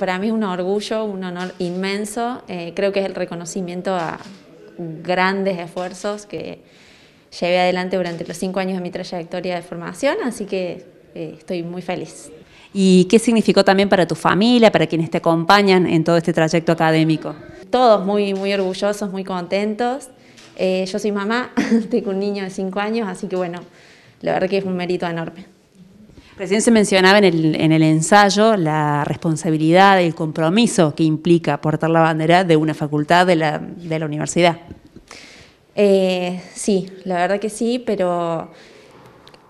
Para mí es un orgullo, un honor inmenso. Eh, creo que es el reconocimiento a grandes esfuerzos que llevé adelante durante los cinco años de mi trayectoria de formación, así que eh, estoy muy feliz. ¿Y qué significó también para tu familia, para quienes te acompañan en todo este trayecto académico? Todos muy, muy orgullosos, muy contentos. Eh, yo soy mamá, tengo un niño de cinco años, así que bueno, la verdad que es un mérito enorme. Recién se mencionaba en el, ensayo la responsabilidad, y el compromiso que implica portar la bandera de una facultad de la, universidad. Eh, sí, la verdad que sí, pero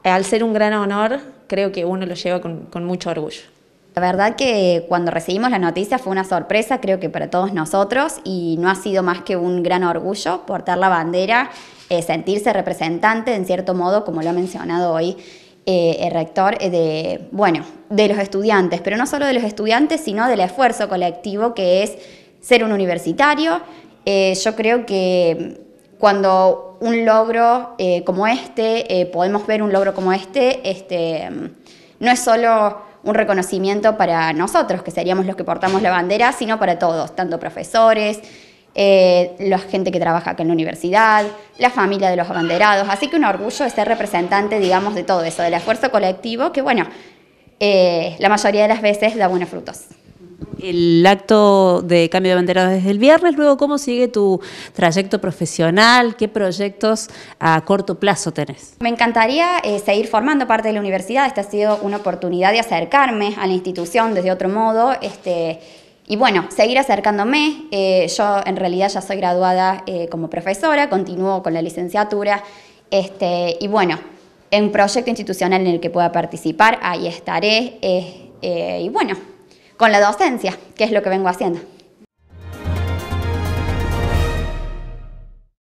al ser un gran honor, creo que uno lo lleva con, mucho orgullo. La verdad que cuando recibimos la noticia fue una sorpresa, creo que para todos nosotros, y no ha sido más que un gran orgullo portar la bandera, eh, sentirse representante, en cierto modo, como lo ha mencionado hoy eh, el rector eh, de, bueno, de los estudiantes, pero no solo de los estudiantes, sino del esfuerzo colectivo que es ser un universitario. Eh, yo creo que cuando un logro como este, podemos ver un logro como este, este, mm, no es solo un reconocimiento para nosotros, que seríamos los que portamos la bandera, sino para todos, tanto profesores, eh, la gente que trabaja acá en la universidad, la familia de los abanderados, así que un orgullo de ser representante, digamos, de todo eso, del esfuerzo colectivo, que bueno, eh, la mayoría de las veces da buenos frutos. El acto de cambio de bandera desde el viernes, luego cómo sigue tu trayecto profesional, qué proyectos a corto plazo tenés. Me encantaría eh, seguir formando parte de la universidad, esta ha sido una oportunidad de acercarme a la institución desde otro modo. Este, y bueno, seguir acercándome. Eh, yo en realidad ya soy graduada eh, como profesora, continúo con la licenciatura. Este, y bueno, en proyecto institucional en el que pueda participar, ahí estaré. Eh, y bueno, con la docencia, que es lo que vengo haciendo.